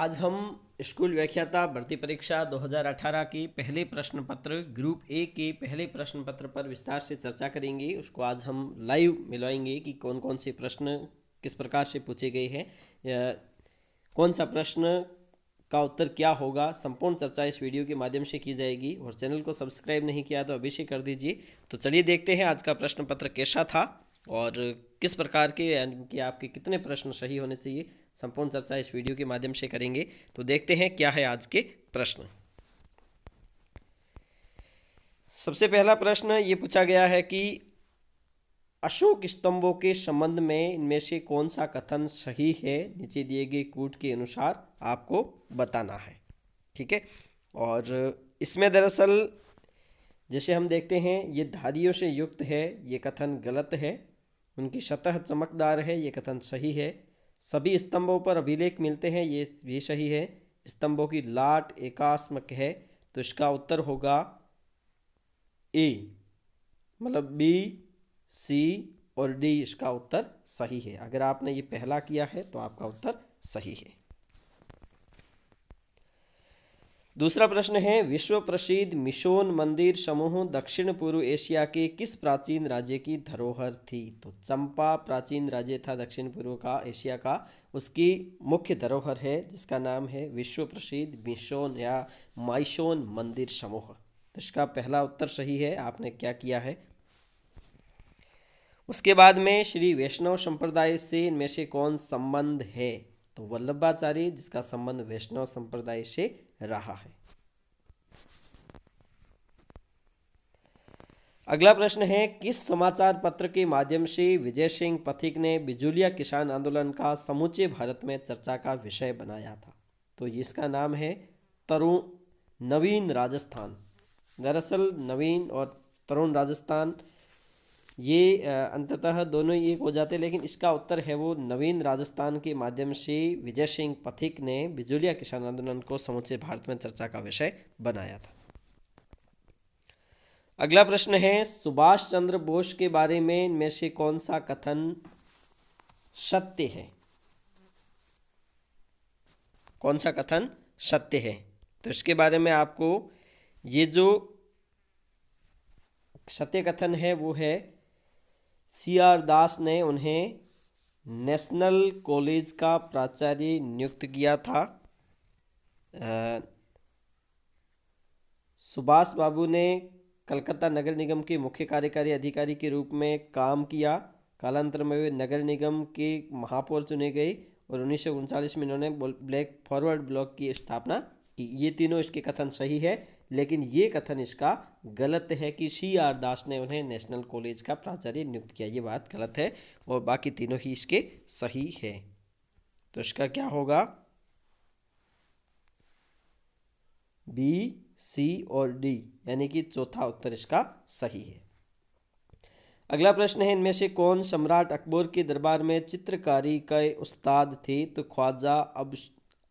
आज हम स्कूल व्याख्याता भर्ती परीक्षा 2018 के पहले प्रश्न पत्र ग्रुप ए के पहले प्रश्न पत्र पर विस्तार से चर्चा करेंगे उसको आज हम लाइव मिलवाएंगे कि कौन कौन से प्रश्न किस प्रकार से पूछे गए हैं कौन सा प्रश्न का उत्तर क्या होगा संपूर्ण चर्चा इस वीडियो के माध्यम से की जाएगी और चैनल को सब्सक्राइब नहीं किया तो से कर दीजिए तो चलिए देखते हैं आज का प्रश्न पत्र कैसा था और किस प्रकार के यानी कि आपके कितने प्रश्न सही होने चाहिए संपूर्ण चर्चा इस वीडियो के माध्यम से करेंगे तो देखते हैं क्या है आज के प्रश्न सबसे पहला प्रश्न ये पूछा गया है कि अशोक स्तंभों के संबंध में इनमें से कौन सा कथन सही है नीचे दिए गए कूट के अनुसार आपको बताना है ठीक है और इसमें दरअसल जैसे हम देखते हैं ये धारियों से युक्त है ये कथन गलत है उनकी सतह चमकदार है ये कथन सही है सभी स्तंभों पर अभिलेख मिलते हैं ये ये सही है स्तंभों की लाट एकास्मक है तो इसका उत्तर होगा ए मतलब बी सी और डी इसका उत्तर सही है अगर आपने ये पहला किया है तो आपका उत्तर सही है दूसरा प्रश्न है विश्व प्रसिद्ध मिशोन मंदिर समूह दक्षिण पूर्व एशिया के किस प्राचीन राज्य की धरोहर थी तो चंपा प्राचीन राज्य था दक्षिण पूर्व का एशिया का उसकी मुख्य धरोहर है जिसका नाम है विश्व प्रसिद्ध मिशोन या माइशोन मंदिर समूह तो इसका पहला उत्तर सही है आपने क्या किया है उसके बाद में श्री वैष्णव संप्रदाय से इनमें से कौन संबंध है तो वल्लभाचार्य जिसका संबंध वैष्णव संप्रदाय से रहा है अगला प्रश्न है किस समाचार पत्र के माध्यम से विजय सिंह पथिक ने बिजुलिया किसान आंदोलन का समूचे भारत में चर्चा का विषय बनाया था तो इसका नाम है तरुण नवीन राजस्थान दरअसल नवीन और तरुण राजस्थान ये अंततः दोनों ही एक हो जाते हैं लेकिन इसका उत्तर है वो नवीन राजस्थान के माध्यम से विजय सिंह पथिक ने बिजुलिया किसान आंदोलन को समुचे भारत में चर्चा का विषय बनाया था अगला प्रश्न है सुभाष चंद्र बोस के बारे में इनमें से कौन सा कथन सत्य है कौन सा कथन सत्य है तो इसके बारे में आपको ये जो सत्य कथन है वो है सी आर दास ने उन्हें नेशनल कॉलेज का प्राचार्य नियुक्त किया था सुभाष बाबू ने कलकत्ता नगर निगम के मुख्य कार्यकारी अधिकारी के रूप में काम किया कालांतर में वे नगर निगम के महापौर चुने गए और उन्नीस में इन्होंने ब्लैक फॉरवर्ड ब्लॉक की स्थापना की ये तीनों इसके कथन सही है लेकिन ये कथन इसका गलत है कि सी आर दास ने उन्हें नेशनल कॉलेज का प्राचार्य नियुक्त किया ये बात गलत है और बाकी तीनों ही इसके सही है तो इसका क्या होगा बी सी और डी यानी कि चौथा उत्तर इसका सही है अगला प्रश्न है इनमें से कौन सम्राट अकबर के दरबार में चित्रकारी का उस्ताद थे तो ख्वाजा अब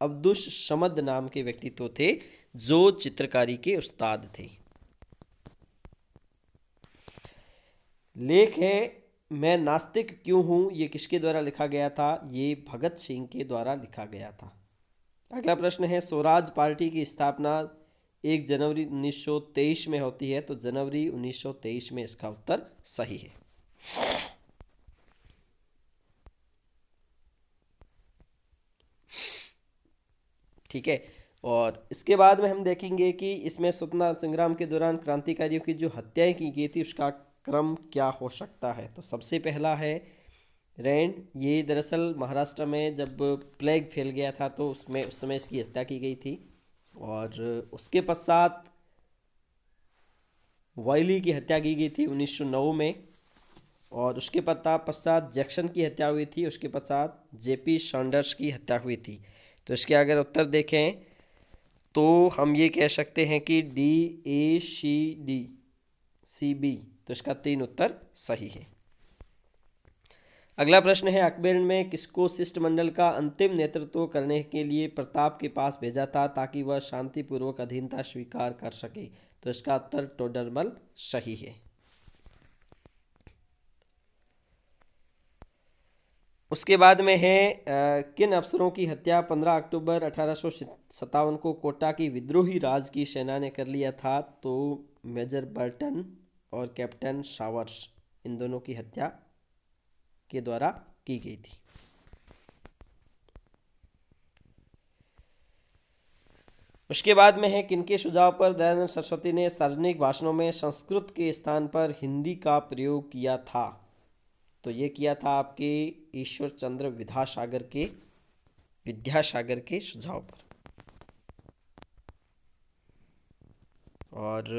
अब्दुस समद नाम के व्यक्तित्व थे जो चित्रकारी के उस्ताद थे लेख है मैं नास्तिक क्यों हूं ये किसके द्वारा लिखा गया था ये भगत सिंह के द्वारा लिखा गया था अगला प्रश्न है स्वराज पार्टी की स्थापना एक जनवरी 1923 में होती है तो जनवरी 1923 में इसका उत्तर सही है ठीक है और इसके बाद में हम देखेंगे कि इसमें स्वतंत्रता संग्राम के दौरान क्रांतिकारियों की जो हत्याएं की गई थी उसका क्रम क्या हो सकता है तो सबसे पहला है रैंड ये दरअसल महाराष्ट्र में जब प्लेग फैल गया था तो उसमें उस समय इसकी हत्या की गई थी और उसके पश्चात वाइली की हत्या की गई थी 1909 में और उसके पता पश्चात जैक्सन की हत्या हुई थी उसके पश्चात जेपी पी की हत्या हुई थी तो इसके अगर उत्तर देखें तो हम ये कह सकते हैं कि D A C D C B तो इसका तीन उत्तर सही है अगला प्रश्न है अकबर में किसको शिष्टमंडल का अंतिम नेतृत्व करने के लिए प्रताप के पास भेजा था ताकि वह शांतिपूर्वक अधीनता स्वीकार कर सके तो इसका उत्तर टोडरमल सही है उसके बाद में है आ, किन अफसरों की हत्या 15 अक्टूबर अठारह को कोटा की विद्रोही राज की सेना ने कर लिया था तो मेजर बर्टन और कैप्टन शावर्स इन दोनों की हत्या के द्वारा की गई थी उसके बाद में है किनके सुझाव पर दयानंद सरस्वती ने सार्वजनिक भाषणों में संस्कृत के स्थान पर हिंदी का प्रयोग किया था तो ये किया था आपके ईश्वर चंद्र विद्यासागर के विद्यासागर के सुझाव पर और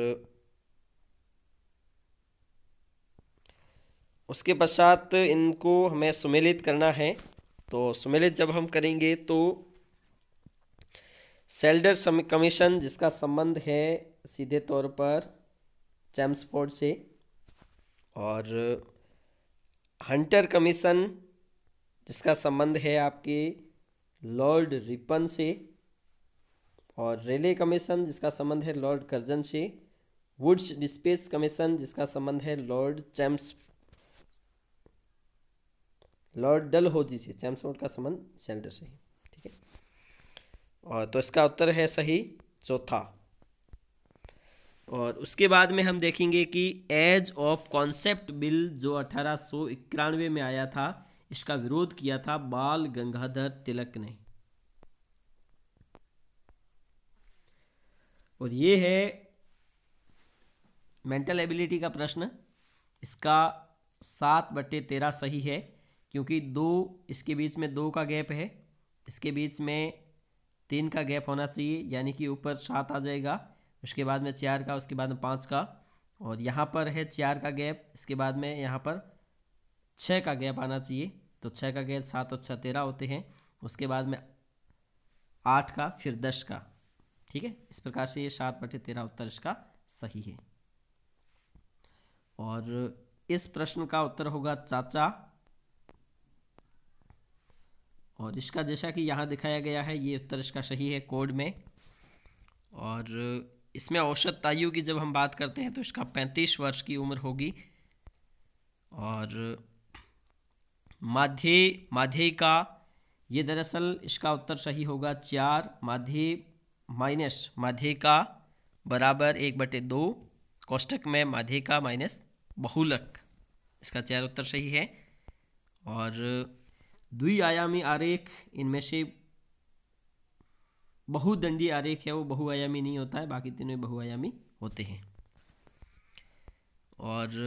उसके पश्चात इनको हमें सुमेलित करना है तो सुमेलित जब हम करेंगे तो सेल्डर कमीशन जिसका संबंध है सीधे तौर पर चैम्सफोर्ड से और हंटर कमीशन जिसका संबंध है आपके लॉर्ड रिपन से और रेले कमीशन जिसका संबंध है लॉर्ड कर्जन से वुड्स डिस्पेस कमीशन जिसका संबंध है लॉर्ड चैम्स लॉर्ड डल होजी से चैम्स का संबंध सेल्डर से ठीक है और तो इसका उत्तर है सही चौथा और उसके बाद में हम देखेंगे कि एज ऑफ कॉन्सेप्ट बिल जो अठारह में आया था इसका विरोध किया था बाल गंगाधर तिलक ने और ये है मेंटल एबिलिटी का प्रश्न इसका सात बटे तेरह सही है क्योंकि दो इसके बीच में दो का गैप है इसके बीच में तीन का गैप होना चाहिए यानी कि ऊपर सात आ जाएगा उसके बाद में चार का उसके बाद में पाँच का और यहाँ पर है चार का गैप इसके बाद में यहाँ पर छः का गैप आना चाहिए तो छः का गैप सात और छः तेरह होते हैं उसके बाद में आठ का फिर दस का ठीक है इस प्रकार से ये सात बटे तेरह उत्तर इसका सही है और इस प्रश्न का उत्तर होगा चाचा और इसका जैसा कि यहाँ दिखाया गया है ये उत्तर इसका सही है कोड में और इसमें औसत आयु की जब हम बात करते हैं तो इसका पैंतीस वर्ष की उम्र होगी और माध्य माध्य का ये दरअसल इसका उत्तर सही होगा चार माध्य माइनस माध्य का बराबर एक बटे दो कोष्टक में माध्य का माइनस बहुलक इसका चार उत्तर सही है और आयामी आरेख इनमें से बहुदंडी आरेख है वो बहुआयामी नहीं होता है बाकी तीनों बहुआयामी होते हैं और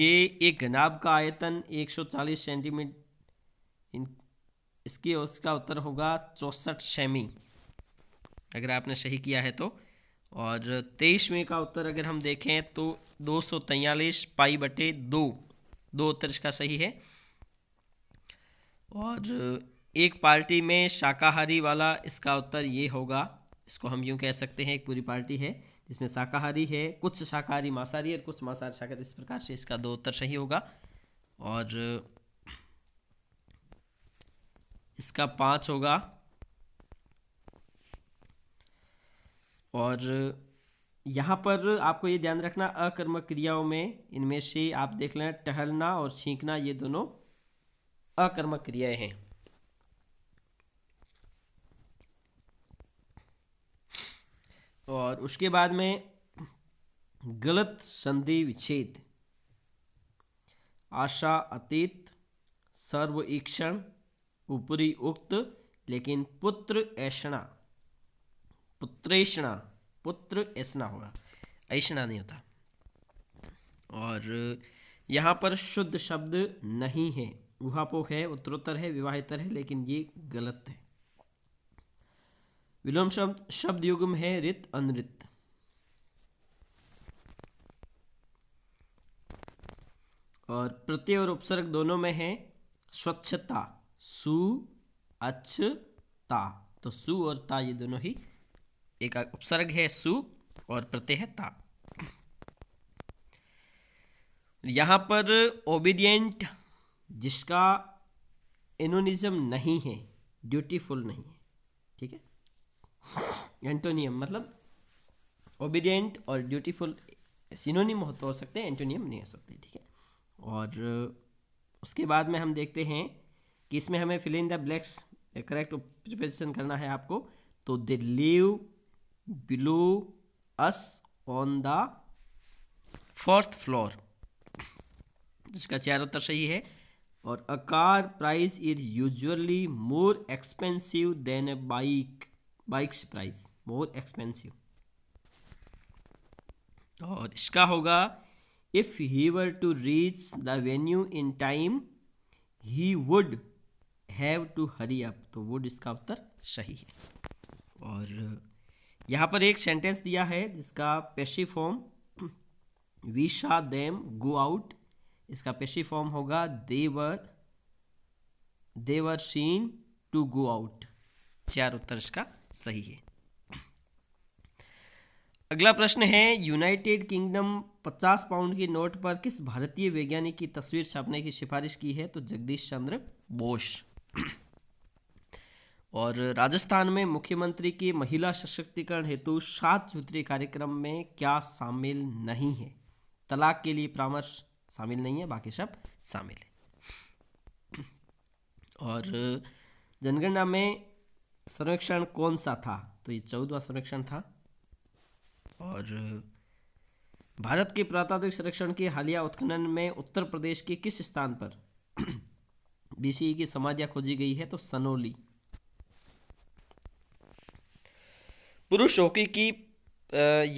ये एक गनाब का आयतन 140 सेंटीमीटर इन इसकी उसका उत्तर होगा चौंसठ सेमी अगर आपने सही किया है तो और तेईसवें का उत्तर अगर हम देखें तो दो सौ तैयलीस पाई बटे दो दो उत्तर इसका सही है और एक पार्टी में शाकाहारी वाला इसका उत्तर ये होगा इसको हम यूँ कह सकते हैं एक पूरी पार्टी है जिसमें शाकाहारी है कुछ शाकाहारी मांसाहारी और कुछ मांसाहारी शाकाहारी इस प्रकार से इसका दो उत्तर सही होगा और इसका पाँच होगा और यहाँ पर आपको ये ध्यान रखना अकर्मक क्रियाओं में इनमें से आप देख लें टहलना और छींकना ये दोनों अकर्मक क्रियाएं हैं और उसके बाद में गलत संधि विच्छेद आशा अतीत सर्व ईक्षण ऊपरी उक्त लेकिन पुत्र ऐसणा पुत्रेषणा पुत्र ऐसना होगा ऐसना नहीं होता और यहाँ पर शुद्ध शब्द नहीं है उहापोह है उत्तरोत्तर है विवाहितर है लेकिन ये गलत है विलोम शब्द शब्द युगम है रित अनृत और प्रत्यय और उपसर्ग दोनों में है स्वच्छता सु अच्छता तो सु और ता ये दोनों ही एक उपसर्ग है सु और प्रत्यय है ता यहां पर ओबीडियंट जिसका एनोनिज्म नहीं है ड्यूटीफुल नहीं है ठीक है एंटोनियम मतलब ओबीडियंट और ड्यूटीफुल सिनोनिम हो तो हो सकते हैं एंटोनियम नहीं हो सकते ठीक है और उसके बाद में हम देखते हैं कि इसमें हमें fill in the blanks correct preparation करना है आपको तो they live below us on the fourth floor जिसका चार उत्तर सही है और a car price is usually more expensive than a bike bike's price बहुत एक्सपेंसिव और इसका होगा if he were to reach the venue in time he would have to hurry up तो वुड इसका उत्तर सही है और यहाँ पर एक सेंटेंस दिया है जिसका passive form we saw them go out इसका पेशी फॉर्म होगा they were they were seen to go out चार उत्तर इसका सही है अगला प्रश्न है यूनाइटेड किंगडम 50 पाउंड के नोट पर किस भारतीय वैज्ञानिक की तस्वीर छापने की सिफारिश की है तो जगदीश चंद्र बोस और राजस्थान में मुख्यमंत्री के महिला सशक्तिकरण हेतु सात सूत्री कार्यक्रम में क्या शामिल नहीं है तलाक के लिए परामर्श शामिल नहीं है बाकी सब शामिल है और जनगणना में संरक्षण कौन सा था तो ये चौदवा संरक्षण था और भारत के पुरातात्विक संरक्षण के हालिया उत्खनन में उत्तर प्रदेश के किस स्थान पर बीसी की समाधियां खोजी गई है तो सनोली पुरुष हॉकी की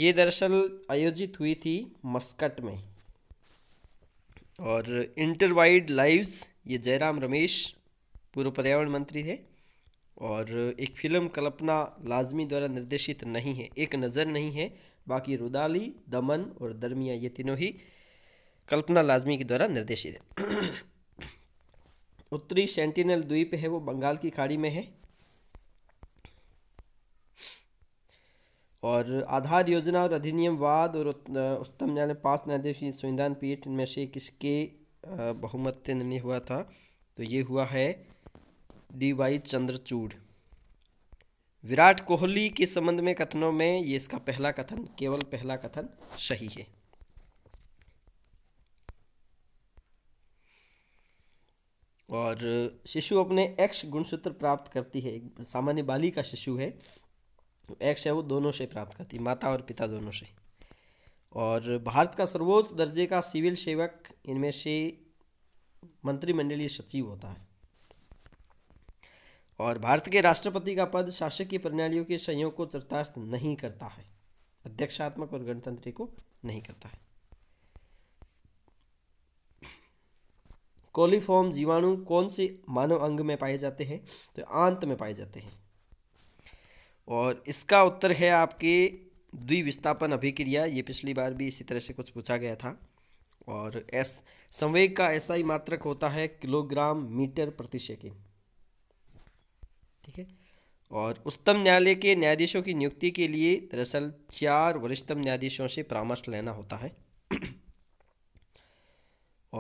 ये दरअसल आयोजित हुई थी मस्कट में और इंटरवाइड लाइव्स ये जयराम रमेश पूर्व पर्यावरण मंत्री थे और एक फिल्म कल्पना लाजमी द्वारा निर्देशित नहीं है एक नज़र नहीं है बाकी रुदाली दमन और दरमिया ये तीनों ही कल्पना लाजमी के द्वारा निर्देशित है उत्तरी सेंटिनल द्वीप है वो बंगाल की खाड़ी में है और आधार योजना और अधिनियम वाद और उच्चतम न्यायालय पांच न्यायाधीश संविधान पीठ इनमें से किसके बहुमत निर्णय हुआ था तो ये हुआ है डी वाई चंद्रचूड़ विराट कोहली के संबंध में कथनों में ये इसका पहला कथन केवल पहला कथन सही है और शिशु अपने एक्स गुणसूत्र प्राप्त करती है सामान्य बाली का शिशु है एक्स है वो दोनों से प्राप्त करती है माता और पिता दोनों से और भारत का सर्वोच्च दर्जे का सिविल सेवक इनमें से मंत्रिमंडलीय सचिव होता है और भारत के राष्ट्रपति का पद शासकीय प्रणालियों के संयोग को चरितार्थ नहीं करता है अध्यक्षात्मक और गणतंत्र को नहीं करता है कोलिफॉर्म जीवाणु कौन से मानव अंग में पाए जाते हैं तो आंत में पाए जाते हैं और इसका उत्तर है आपके द्विविस्थापन अभिक्रिया ये पिछली बार भी इसी तरह से कुछ पूछा गया था और एस संवेग का ऐसा ही मात्रक होता है किलोग्राम मीटर प्रति सेकेंड ठीक है और उच्चतम न्यायालय के न्यायाधीशों की नियुक्ति के लिए दरअसल चार वरिष्ठतम न्यायाधीशों से परामर्श लेना होता है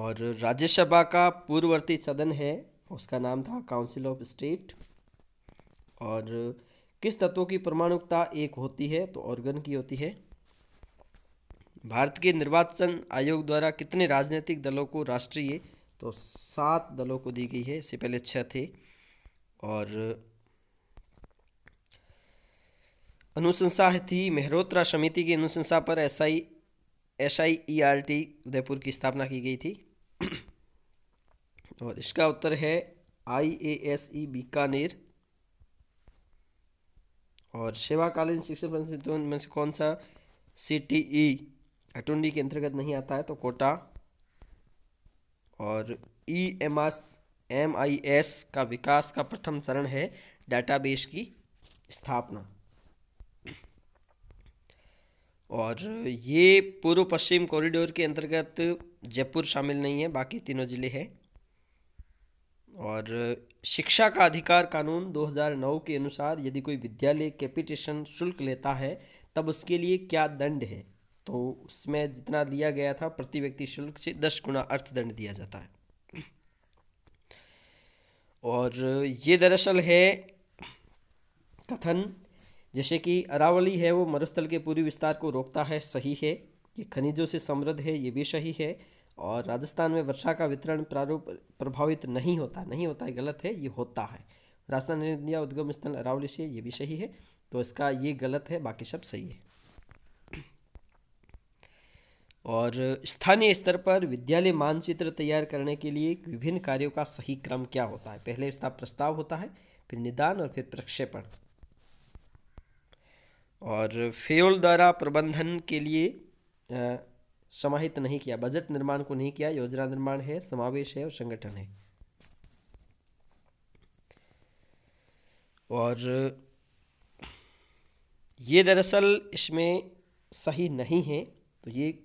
और राज्यसभा का पूर्ववर्ती सदन है उसका नाम था काउंसिल ऑफ स्टेट और किस तत्वों की प्रमाणुकता एक होती है तो ऑर्गन की होती है भारत के निर्वाचन आयोग द्वारा कितने राजनीतिक दलों को राष्ट्रीय तो सात दलों को दी गई है इससे पहले छः थे और अनुशंसा थी मेहरोत्रा समिति की अनुशंसा पर S I S I E R T Udaipur की स्थापना की गई थी और इसका उत्तर है आई ए एस ई बीकानेर और सेवाकालीन शिक्षण संस्थान तो, में से कौन सा सी टी ई अटुंडी के अंतर्गत नहीं आता है तो कोटा और E M S M I S का विकास का प्रथम चरण है डाटाबेस की स्थापना और ये पूर्व पश्चिम कॉरिडोर के अंतर्गत जयपुर शामिल नहीं है बाकी तीनों ज़िले हैं और शिक्षा का अधिकार कानून 2009 के अनुसार यदि कोई विद्यालय कैपिटेशन शुल्क लेता है तब उसके लिए क्या दंड है तो उसमें जितना लिया गया था प्रति व्यक्ति शुल्क से दस गुना अर्थदंड दिया जाता है और ये दरअसल है कथन जैसे कि अरावली है वो मरुस्थल के पूरी विस्तार को रोकता है सही है ये खनिजों से समृद्ध है ये भी सही है और राजस्थान में वर्षा का वितरण प्रारूप प्रभावित नहीं होता नहीं होता है गलत है ये होता है राजस्थान निर्दिया उद्गम स्थल अरावली से ये भी सही है तो इसका ये गलत है बाकी सब सही है और स्थानीय स्तर पर विद्यालय मानचित्र तैयार करने के लिए विभिन्न कार्यों का सही क्रम क्या होता है पहले इसका प्रस्ताव होता है फिर निदान और फिर प्रक्षेपण और फ्यूल द्वारा प्रबंधन के लिए समाहित नहीं किया बजट निर्माण को नहीं किया योजना निर्माण है समावेश है और संगठन है और ये दरअसल इसमें सही नहीं है तो ये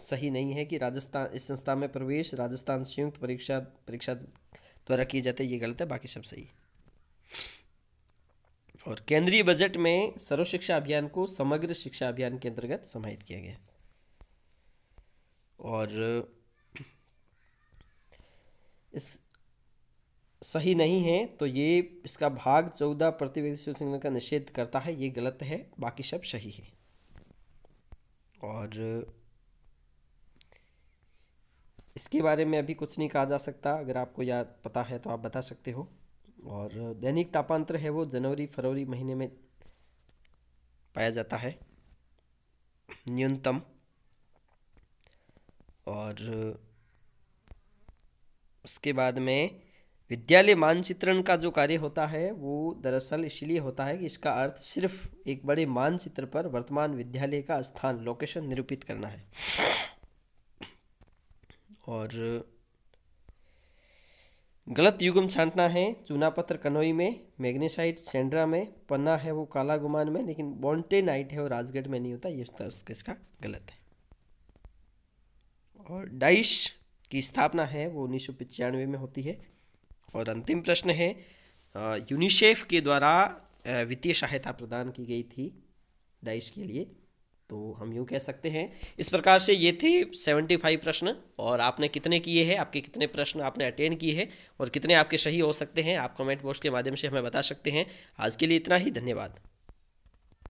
सही नहीं है कि राजस्थान इस संस्था में प्रवेश राजस्थान संयुक्त परीक्षा परीक्षा द्वारा किए जाते ये गलत है बाकी सब सही है और केंद्रीय बजट में सर्व शिक्षा अभियान को समग्र शिक्षा अभियान के अंतर्गत समाहित किया गया और इस सही नहीं है तो ये इसका भाग चौदह प्रतिवेदी का निषेध करता है ये गलत है बाकी सब सही है और इसके बारे में अभी कुछ नहीं कहा जा सकता अगर आपको याद पता है तो आप बता सकते हो और दैनिक तापांतर है वो जनवरी फरवरी महीने में पाया जाता है न्यूनतम और उसके बाद में विद्यालय मानचित्रण का जो कार्य होता है वो दरअसल इसलिए होता है कि इसका अर्थ सिर्फ एक बड़े मानचित्र पर वर्तमान विद्यालय का स्थान लोकेशन निरूपित करना है और गलत युग्म छांटना है चूनापत्र कनोई में मैग्नेसाइट सेंड्रा में पन्ना है वो काला गुमान में लेकिन बॉन्टेनाइट है वो राजगढ़ में नहीं होता ये इसका गलत है और डाइश की स्थापना है वो उन्नीस में होती है और अंतिम प्रश्न है यूनिसेफ के द्वारा वित्तीय सहायता प्रदान की गई थी डाइश के लिए तो हम यूँ कह सकते हैं इस प्रकार से ये थे सेवेंटी फाइव प्रश्न और आपने कितने किए हैं आपके कितने प्रश्न आपने अटेंड किए हैं और कितने आपके सही हो सकते हैं आप कमेंट बॉक्स के माध्यम से हमें बता सकते हैं आज के लिए इतना ही धन्यवाद